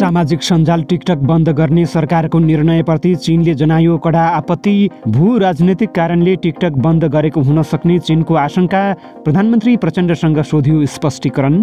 सामाजिक सञ्जाल टिकटक बन्द गर्ने सरकारको निर्णयप्रति चीनले जनायो कडा आपत्ति भू राजनैतिक कारणले टिकटक बन्द गरेको हुन सक्ने चीनको आशंका प्रधानमन्त्री प्रचण्डसँग सोध्यो स्पष्टीकरण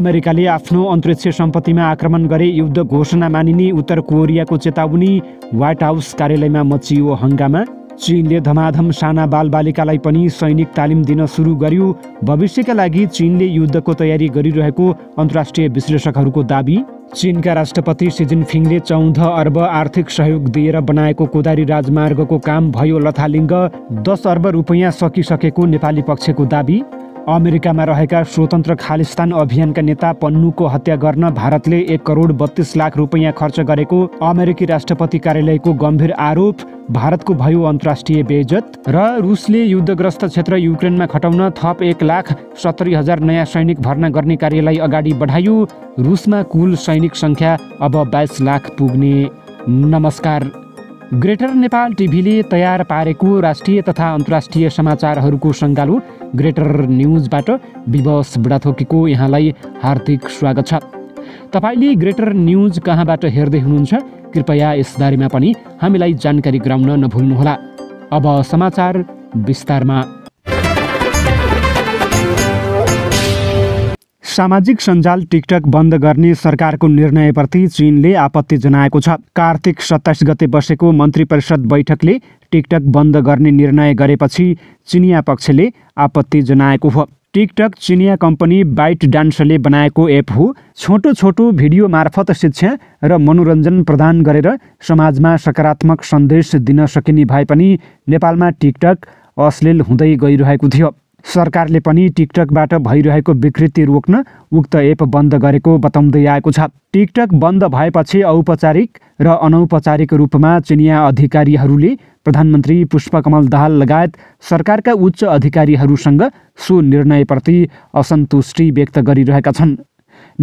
अमेरिकाले आफ्नो अन्तरिक्ष सम्पत्तिमा आक्रमण गरे युद्ध घोषणा मानिने उत्तर कोरियाको चेतावनी व्हाइट हाउस कार्यालयमा मचियो हङ्गामा चीनले धमाधम साना बालबालिकालाई पनि सैनिक तालिम दिन सुरु गर्यो भविष्यका लागि चीनले युद्धको तयारी गरिरहेको अन्तर्राष्ट्रिय विश्लेषकहरूको दावी चीनका राष्ट्रपति सिजिनफिङले फिङले चौध अर्ब आर्थिक सहयोग दिएर बनाएको कोदारी राजमार्गको काम भयो लथालिङ्ग दस अर्ब रुपियाँ सकिसकेको नेपाली पक्षको दावी अमेरिकामा रहेका स्वतन्त्र खालिस्तान अभियानका नेता पन्नुको हत्या गर्न भारतले एक करोड बत्तीस लाख रुपियाँ खर्च गरेको अमेरिकी राष्ट्रपति कार्यालयको गम्भीर आरोप भारतको भयो अन्तर्राष्ट्रिय बेजत र रुसले युद्धग्रस्त क्षेत्र युक्रेनमा खटाउन थप एक लाख सत्तरी हजार नयाँ सैनिक भर्ना गर्ने कार्यलाई अगाडि बढायो रुसमा कुल सैनिक सङ्ख्या अब बाइस लाख पुग्ने नमस्कार ग्रेटर नेपाल टिभीले तयार पारेको राष्ट्रिय तथा अन्तर्राष्ट्रिय समाचारहरूको सङ्गालो ग्रेटर न्युजबाट विवश बुढाथोकीको यहाँलाई हार्दिक स्वागत छ तपाईँले ग्रेटर न्युज कहाँबाट हेर्दै हुनुहुन्छ कृपया यसबारेमा पनि हामीलाई जानकारी गराउन नभुल्नुहोला अब समाचार विस्तारमा सामाजिक सञ्जाल टिकटक बन्द गर्ने सरकारको निर्णयप्रति चीनले आपत्ति जनाएको छ कार्तिक सत्ताइस गते बसेको मन्त्री परिषद बैठकले टिकटक बन्द गर्ने निर्णय गरेपछि चिनिया पक्षले आपत्ति जनाएको हो टिकटक चिनिया कम्पनी बाइट डान्सले बनाएको एप हो छोटो छोटो भिडियो मार्फत शिक्षा र मनोरञ्जन प्रदान गरेर समाजमा सकारात्मक सन्देश दिन सकिने भए पनि नेपालमा टिकटक अश्लील हुँदै गइरहेको थियो सरकारले पनि टिकटकबाट भइरहेको विकृति रोक्न उक्त एप बन्द गरेको बताउँदै आएको छ टिकटक बन्द भएपछि औपचारिक र अनौपचारिक रूपमा चिनिया अधिकारीहरूले प्रधानमन्त्री पुष्पकमल दाहाल लगायत सरकारका उच्च अधिकारीहरूसँग सो निर्णयप्रति असन्तुष्टि व्यक्त गरिरहेका छन्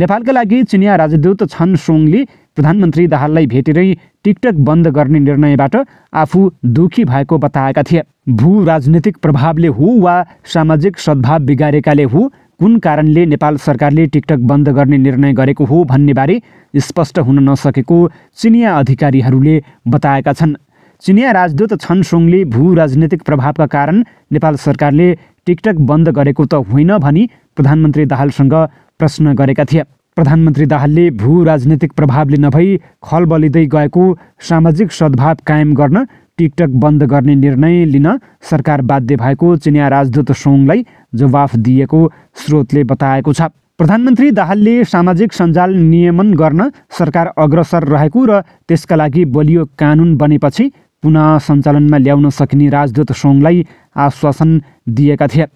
नेपालका लागि चिनिया राजदूत छन सोङले प्रधानमन्त्री दाहाललाई भेटेरै टिकटक बन्द गर्ने निर्णयबाट आफू दुखी भएको बताएका थिए भू राजनीतिक प्रभावले हो वा सामाजिक सद्भाव बिगारेकाले हो कुन कारणले नेपाल सरकारले टिकटक बन्द गर्ने निर्णय गरेको हो भन्नेबारे स्पष्ट हुन नसकेको चिनिया अधिकारीहरूले बताएका छन् चिनिया राजदूत सोङले भू राजनीतिक प्रभावका कारण नेपाल सरकारले टिकटक बन्द गरेको त होइन भनी प्रधानमन्त्री दाहालसँग प्रश्न गरेका थिए प्रधानमन्त्री दाहालले भू राजनीतिक प्रभावले नभई खलबलिँदै गएको सामाजिक सद्भाव कायम गर्न टिकटक बन्द गर्ने निर्णय लिन सरकार बाध्य भएको चिनिया राजदूत सोङलाई जवाफ दिएको स्रोतले बताएको छ प्रधानमन्त्री दाहालले सामाजिक सञ्जाल नियमन गर्न सरकार अग्रसर रहेको र त्यसका लागि बलियो कानुन बनेपछि पुनः सञ्चालनमा ल्याउन सकिने राजदूत सोङलाई आश्वासन दिएका थिए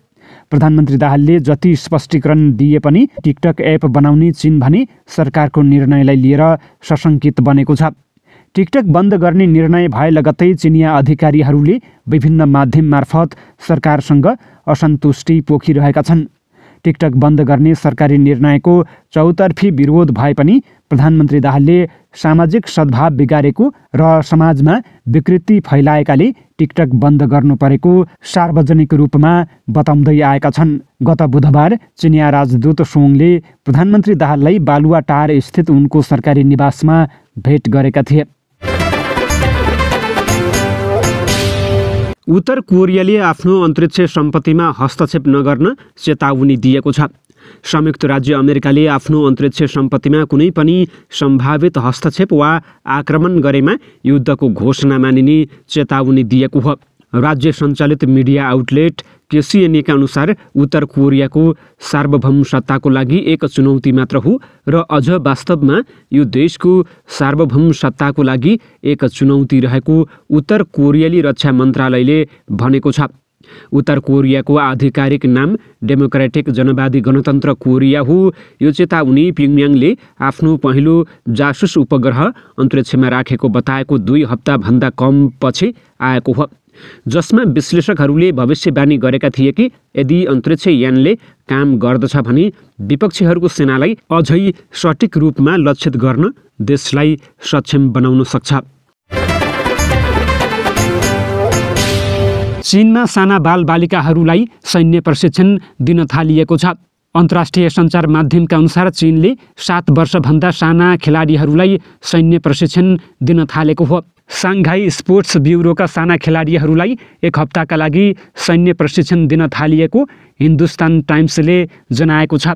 प्रधानमन्त्री दाहालले जति स्पष्टीकरण दिए पनि टिकटक एप बनाउने चिन भने सरकारको निर्णयलाई लिएर सशङ्कित बनेको छ टिकटक बन्द गर्ने निर्णय भए लगत्तै चिनिया अधिकारीहरूले विभिन्न माध्यम मार्फत सरकारसँग असन्तुष्टि पोखिरहेका छन् टिकटक बन्द गर्ने सरकारी निर्णयको चौतर्फी विरोध भए पनि प्रधानमन्त्री दाहालले सामाजिक सद्भाव बिगारेको र समाजमा विकृति फैलाएकाले टिकटक बन्द गर्नु परेको सार्वजनिक रूपमा बताउँदै आएका छन् गत बुधबार चिनिया राजदूत सोङले प्रधानमन्त्री दाहाललाई बालुवाटार स्थित उनको सरकारी निवासमा भेट गरेका थिए उत्तर कोरियाले आफ्नो अन्तरिक्ष सम्पत्तिमा हस्तक्षेप नगर्न चेतावनी दिएको छ संयुक्त राज्य अमेरिकाले आफ्नो अन्तरिक्ष सम्पत्तिमा कुनै पनि सम्भावित हस्तक्षेप वा आक्रमण गरेमा युद्धको घोषणा मानिने चेतावनी दिएको हो राज्य सञ्चालित मिडिया आउटलेट पेसिएनेका अनुसार उत्तर कोरियाको सार्वभौम सत्ताको लागि एक चुनौती मात्र हो र अझ वास्तवमा यो देशको सार्वभौम सत्ताको लागि एक चुनौती रहेको उत्तर कोरियाली रक्षा मन्त्रालयले भनेको छ उत्तर कोरियाको आधिकारिक नाम डेमोक्रेटिक जनवादी गणतन्त्र कोरिया हो यो चेता उनी पिङयाङले आफ्नो पहिलो जासुस उपग्रह अन्तरिक्षमा राखेको बताएको दुई हप्ताभन्दा कम पछि आएको हो जसमा विश्लेषकहरूले भविष्यवाणी गरेका थिए कि यदि अन्तरिक्ष यानले काम गर्दछ भने विपक्षीहरूको सेनालाई अझै सठिक रूपमा लक्षित गर्न देशलाई सक्षम बनाउन सक्छ चिनमा साना बालबालिकाहरूलाई सैन्य प्रशिक्षण दिन थालिएको छ अन्तर्राष्ट्रिय सञ्चार माध्यमका अनुसार चिनले सात वर्षभन्दा साना खेलाडीहरूलाई सैन्य प्रशिक्षण दिन थालेको हो साङ्घाई स्पोर्ट्स ब्युरोका साना खेलाडीहरूलाई एक हप्ताका लागि सैन्य प्रशिक्षण दिन थालिएको हिन्दुस्तान टाइम्सले जनाएको छ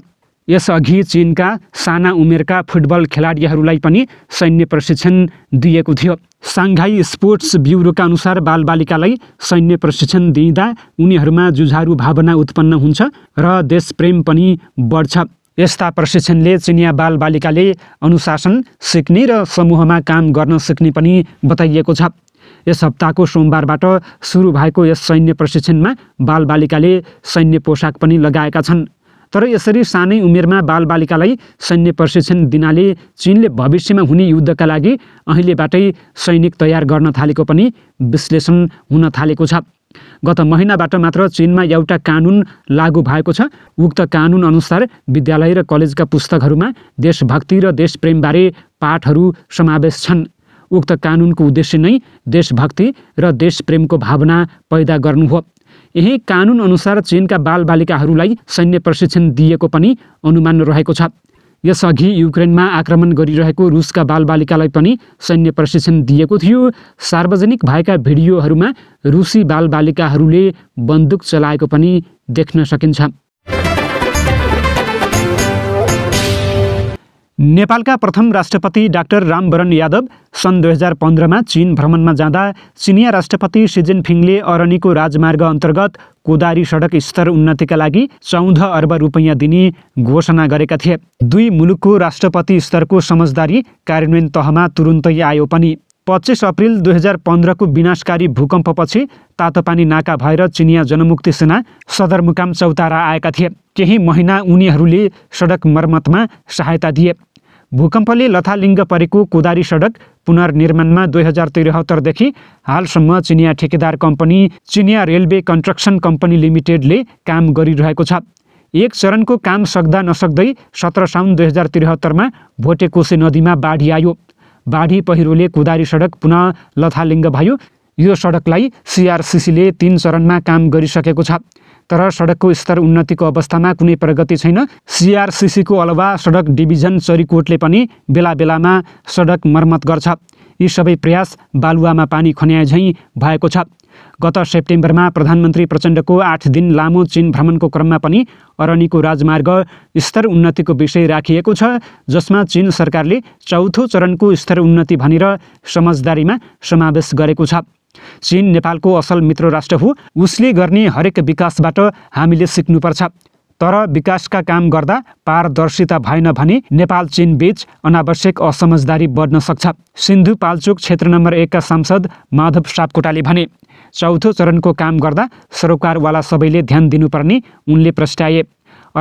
यसअघि चिनका साना उमेरका फुटबल खेलाडीहरूलाई पनि सैन्य प्रशिक्षण दिएको थियो साङ्घाई स्पोर्ट्स ब्युरोका अनुसार बालबालिकालाई सैन्य प्रशिक्षण दिँदा उनीहरूमा जुझारु भावना उत्पन्न हुन्छ र देशप्रेम पनि बढ्छ यस्ता प्रशिक्षणले चिनिया बालबालिकाले अनुशासन सिक्ने र समूहमा काम गर्न सिक्ने पनि बताइएको छ यस हप्ताको सोमबारबाट सुरु भएको यस सैन्य प्रशिक्षणमा बालबालिकाले सैन्य पोसाक पनि लगाएका छन् तर यसरी सानै उमेरमा बालबालिकालाई सैन्य प्रशिक्षण दिनाले चिनले भविष्यमा हुने युद्धका लागि अहिलेबाटै सैनिक तयार गर्न थालेको पनि विश्लेषण हुन थालेको छ गत महिनाबाट मात्र चिनमा एउटा कानुन लागू भएको छ उक्त अनुसार विद्यालय र कलेजका पुस्तकहरूमा देशभक्ति र देशप्रेमबारे पाठहरू समावेश छन् उक्त कानुनको उद्देश्य नै देशभक्ति र देशप्रेमको भावना पैदा गर्नु हो यही कानुनअनुसार चिनका बालबालिकाहरूलाई सैन्य प्रशिक्षण दिएको पनि अनुमान रहेको छ यसअघि युक्रेनमा आक्रमण गरिरहेको रुसका बालबालिकालाई पनि सैन्य प्रशिक्षण दिएको थियो सार्वजनिक भएका भिडियोहरूमा रुसी बालबालिकाहरूले बन्दुक चलाएको पनि देख्न सकिन्छ नेपालका प्रथम राष्ट्रपति डाक्टर रामवरण यादव सन् दुई हजार पन्ध्रमा चीन भ्रमणमा जाँदा चिनिया राष्ट्रपति फिङले अरनीको राजमार्ग अन्तर्गत कोदारी सडक स्तर उन्नतिका लागि चौध अर्ब रुपैयाँ दिने घोषणा गरेका थिए दुई मुलुकको राष्ट्रपति स्तरको समझदारी कार्यान्वयन तहमा तुरुन्तै आयो पनि पच्चिस अप्रिल दुई हजार पन्ध्रको विनाशकारी भूकम्पपछि तातोपानी नाका भएर चिनिया जनमुक्ति सेना सदरमुकाम चौतारा आएका थिए केही महिना उनीहरूले सडक मर्मतमा सहायता दिए भूकम्पले लथालिङ्ग परेको कुदारी सडक पुनर्निर्माणमा दुई हजार त्रिहत्तरदेखि हालसम्म चिनिया ठेकेदार कम्पनी चिनिया रेलवे कन्स्ट्रक्सन कम्पनी लिमिटेडले काम गरिरहेको छ एक चरणको काम सक्दा नसक्दै सत्र साउन दुई हजार त्रिहत्तरमा भोटेकोसे नदीमा बाढी आयो बाढी पहिरोले कुदारी सडक पुनः लथालिङ्ग भयो यो सडकलाई सिआरसिसीले तिन चरणमा काम गरिसकेको छ तर सडकको स्तर उन्नतिको अवस्थामा कुनै प्रगति छैन सिआरसिसीको अलावा सडक डिभिजन चरीकोटले पनि बेला बेलामा सडक मर्मत गर्छ यी सबै प्रयास बालुवामा पानी खन्याए झैँ भएको छ गत सेप्टेम्बरमा प्रधानमन्त्री प्रचण्डको आठ दिन लामो चीन भ्रमणको क्रममा पनि अरणीको राजमार्ग स्तर उन्नतिको विषय राखिएको छ जसमा चीन सरकारले चौथो चरणको स्तर उन्नति भनेर समझदारीमा समावेश गरेको छ चीन नेपालको असल मित्र राष्ट्र हो उसले गर्ने हरेक विकासबाट हामीले सिक्नुपर्छ तर विकासका काम गर्दा पारदर्शिता भएन भने नेपाल बीच अनावश्यक असमझदारी बढ्न सक्छ सिन्धुपाल्चोक क्षेत्र नम्बर एकका सांसद माधव सापकोटाले भने चौथो चरणको काम गर्दा सरोकारवाला सबैले ध्यान दिनुपर्ने उनले प्रस्ट्याए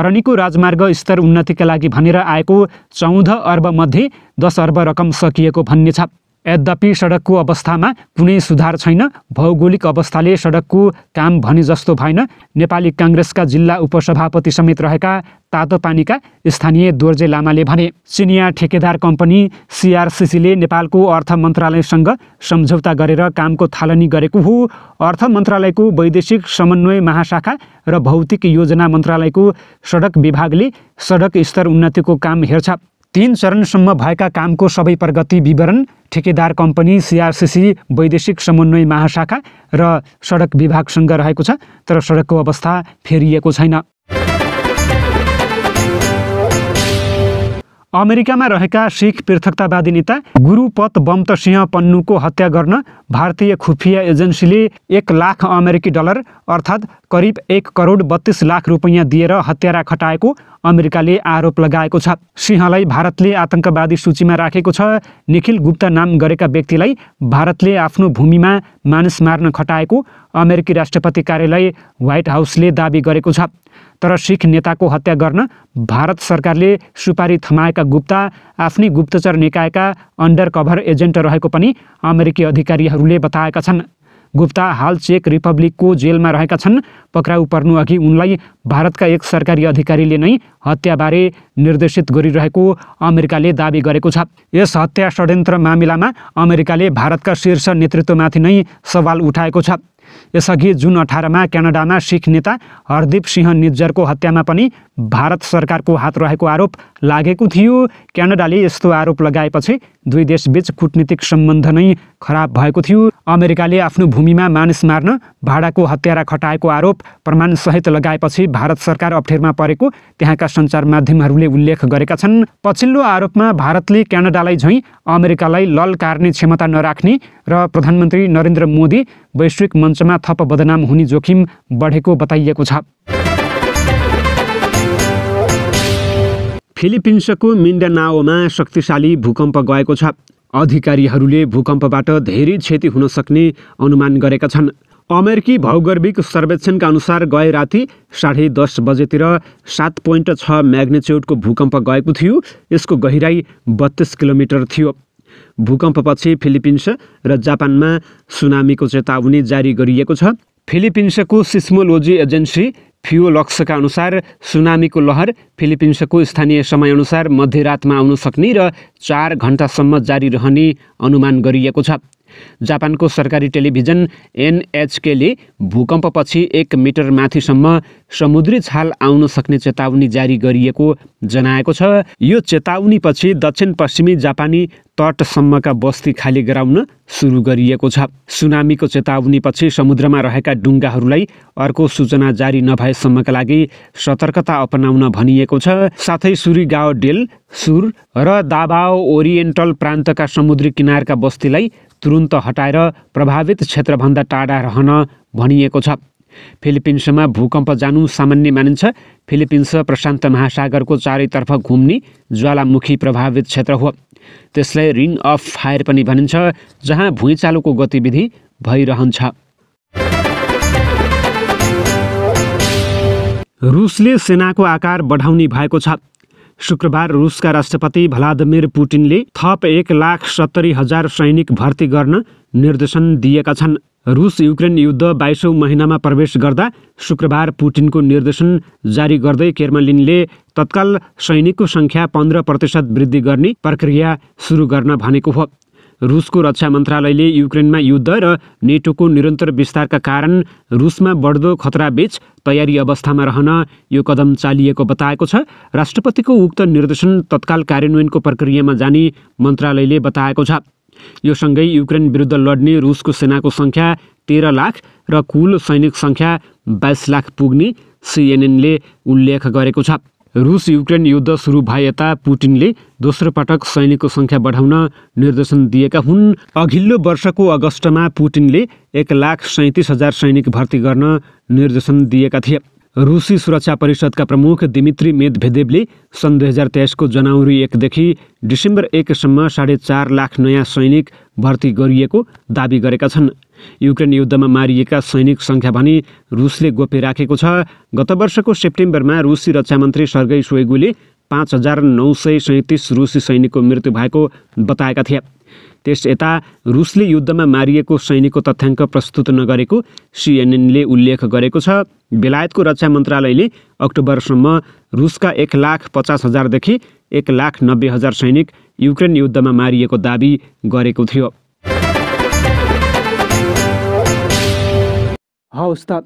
अरणीको राजमार्ग स्तर उन्नतिका लागि भनेर आएको चौध अर्बमध्ये दस अर्ब रकम सकिएको भन्ने छ यद्यपि सडकको अवस्थामा कुनै सुधार छैन भौगोलिक अवस्थाले सडकको काम भने जस्तो भएन नेपाली काङ्ग्रेसका जिल्ला उपसभापति समेत रहेका तातोपानीका स्थानीय दोर्जे लामाले भने चिनिया ठेकेदार कम्पनी सिआरसिसीले नेपालको अर्थ मन्त्रालयसँग सम्झौता गरेर कामको थालनी गरेको हो अर्थ मन्त्रालयको वैदेशिक समन्वय महाशाखा र भौतिक योजना मन्त्रालयको सडक विभागले सडक स्तर उन्नतिको काम हेर्छ तीन चरणसम्म भएका कामको सबै प्रगति विवरण ठेकेदार कम्पनी सिआरसिसी वैदेशिक समन्वय महाशाखा र सडक विभागसँग रहेको छ तर सडकको अवस्था फेरिएको छैन अमेरिकामा रहेका सिख पृथकतावादी नेता गुरुपत बम्त सिंह पन्नुको हत्या गर्न भारतीय खुफिया एजेन्सीले एक लाख अमेरिकी डलर अर्थात् करिब एक करोड बत्तिस लाख रुपैयाँ दिएर हत्यारा खटाएको अमेरिकाले आरोप लगाएको छ सिंहलाई भारतले आतंकवादी सूचीमा राखेको छ निखिल गुप्ता नाम गरेका व्यक्तिलाई भारतले आफ्नो भूमिमा मानिस मार्न खटाएको अमेरिकी राष्ट्रपति कार्यालय व्हाइट हाउसले दावी गरेको छ तर सिख नेताको हत्या गर्न भारत सरकारले सुपारी थमाएका गुप्ता आफ्नै गुप्तचर निकायका अन्डर कभर एजेन्ट रहेको पनि अमेरिकी अधिकारीहरूले बताएका छन् गुप्ता हाल चेक रिपब्लिकको जेलमा रहेका छन् पक्राउ पर्नु अघि उनलाई भारतका एक सरकारी अधिकारीले नै हत्याबारे निर्देशित गरिरहेको अमेरिकाले दावी गरेको छ यस हत्या षड्यन्त्र मामिलामा अमेरिकाले भारतका शीर्ष नेतृत्वमाथि नै सवाल उठाएको छ यसअघि जुन अठारमा क्यानाडामा सिख नेता हरदीप सिंह निज्जरको हत्यामा पनि भारत सरकारको हात रहेको आरोप लागेको थियो क्यानाडाले यस्तो आरोप लगाएपछि दुई देशबीच कुटनीतिक सम्बन्ध नै खराब भएको थियो अमेरिकाले आफ्नो भूमिमा मानिस मार्न भाडाको हत्यारा खटाएको आरोप प्रमाणसहित लगाएपछि भारत सरकार अप्ठ्यारमा परेको त्यहाँका सञ्चार माध्यमहरूले उल्लेख गरेका छन् पछिल्लो आरोपमा भारतले क्यानाडालाई झैँ अमेरिकालाई लल कार्ने क्षमता नराख्ने र प्रधानमन्त्री नरेन्द्र मोदी वैश्विक मञ्चमा थप बदनाम हुने जोखिम बढेको बताइएको छ फिलिपिन्सको मिन्डानाओमा शक्तिशाली भूकम्प गएको छ अधिकारीहरूले भूकम्पबाट धेरै क्षति हुन सक्ने अनुमान गरेका छन् अमेरिकी भौगर्भिक सर्वेक्षणका अनुसार गए राति साढे दस बजेतिर सात पोइन्ट छ म्याग्नेच्युडको भूकम्प गएको थियो यसको गहिराई बत्तिस किलोमिटर थियो भूकम्पपछि फिलिपिन्स र जापानमा सुनामीको चेतावनी जारी गरिएको छ फिलिपिन्सको सिस्मोलोजी एजेन्सी फियोलक्सका अनुसार सुनामीको लहर फिलिपिन्सको स्थानीय समयअनुसार मध्यरातमा आउन सक्ने र चार घन्टासम्म जारी रहने अनुमान गरिएको छ जापानको सरकारी टेलिभिजन एनएचकेले भूकम्पपछि एक मिटर माथिसम्म समुद्री छाल आउन सक्ने चेतावनी जारी गरिएको जनाएको छ यो चेतावनीपछि दक्षिण पश्चिमी जापानी तटसम्मका बस्ती खाली गराउन सुरु गरिएको छ सुनामीको चेतावनीपछि समुद्रमा रहेका डुङ्गाहरूलाई अर्को सूचना जारी नभएसम्मका लागि सतर्कता अपनाउन भनिएको छ साथै सुरी गाउँ डेल सुर र दाबाओ ओरिएन्टल प्रान्तका समुद्री किनारका बस्तीलाई तुरुन्त हटाएर प्रभावित क्षेत्रभन्दा टाढा रहन भनिएको छ फिलिपिन्समा भूकम्प जानु सामान्य मानिन्छ फिलिपिन्स प्रशान्त महासागरको चारैतर्फ घुम्ने ज्वालामुखी प्रभावित क्षेत्र हो त्यसलाई रिङ अफ फायर पनि भनिन्छ जहाँ भुइँचालोको गतिविधि भइरहन्छ रुसले सेनाको आकार बढाउने भएको छ शुक्रबार रुसका राष्ट्रपति भ्लादिमिर पुटिनले थप एक लाख सत्तरी हजार सैनिक भर्ती गर्न निर्देशन दिएका छन् रुस युक्रेन युद्ध बाइसौँ महिनामा प्रवेश गर्दा शुक्रबार पुटिनको निर्देशन जारी गर्दै केर्मलिनले तत्काल सैनिकको सङ्ख्या पन्ध्र प्रतिशत वृद्धि गर्ने प्रक्रिया सुरु गर्न भनेको हो रुसको रक्षा मन्त्रालयले युक्रेनमा युद्ध र नेटोको निरन्तर विस्तारका कारण रुसमा बढ्दो खतराबीच तयारी अवस्थामा रहन यो कदम चालिएको बताएको छ राष्ट्रपतिको उक्त निर्देशन तत्काल कार्यान्वयनको प्रक्रियामा जाने मन्त्रालयले बताएको छ यो सँगै युक्रेन विरुद्ध लड्ने रुसको सेनाको सङ्ख्या तेह्र लाख र कुल सैनिक सङ्ख्या बाइस लाख पुग्ने सिएनएनले उल्लेख गरेको छ रुस युक्रेन युद्ध सुरु भए यता पुटिनले दोस्रो पटक सैनिकको सङ्ख्या बढाउन निर्देशन दिएका हुन् अघिल्लो वर्षको अगस्तमा पुटिनले एक लाख सैँतिस हजार सैनिक भर्ती गर्न निर्देशन दिएका थिए रुसी सुरक्षा परिषदका प्रमुख दिमित्री मेदभेदेवले सन् दुई हजार तेइसको जनवरी एकदेखि डिसेम्बर एकसम्म साढे चार लाख नयाँ सैनिक भर्ती गरिएको दावी गरेका छन् युक्रेन युद्धमा मारिएका सैनिक सङ्ख्या भने रुसले गोप्य राखेको छ गत वर्षको सेप्टेम्बरमा रुसी रक्षा मन्त्री सर्गै सोइगुले पाँच हजार नौ सय सैँतिस रुसी सैनिकको मृत्यु भएको बताएका थिए त्यस यता रुसले युद्धमा मारिएको सैनिकको तथ्याङ्क प्रस्तुत नगरेको सिएनएनले उल्लेख गरेको छ बेलायतको रक्षा मन्त्रालयले अक्टोबरसम्म रुसका एक लाख पचास हजारदेखि एक लाख नब्बे हजार सैनिक युक्रेन युद्धमा मारिएको दावी गरेको थियो हवस् त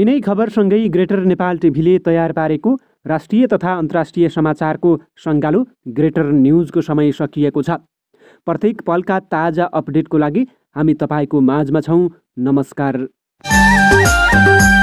यिनै खबरसँगै ग्रेटर नेपाल टिभीले तयार पारेको राष्ट्रिय तथा अन्तर्राष्ट्रिय समाचारको सङ्गालो ग्रेटर न्युजको समय सकिएको छ प्रत्येक पलका ताजा अपडेटको लागि हामी तपाईँको माझमा छौँ नमस्कार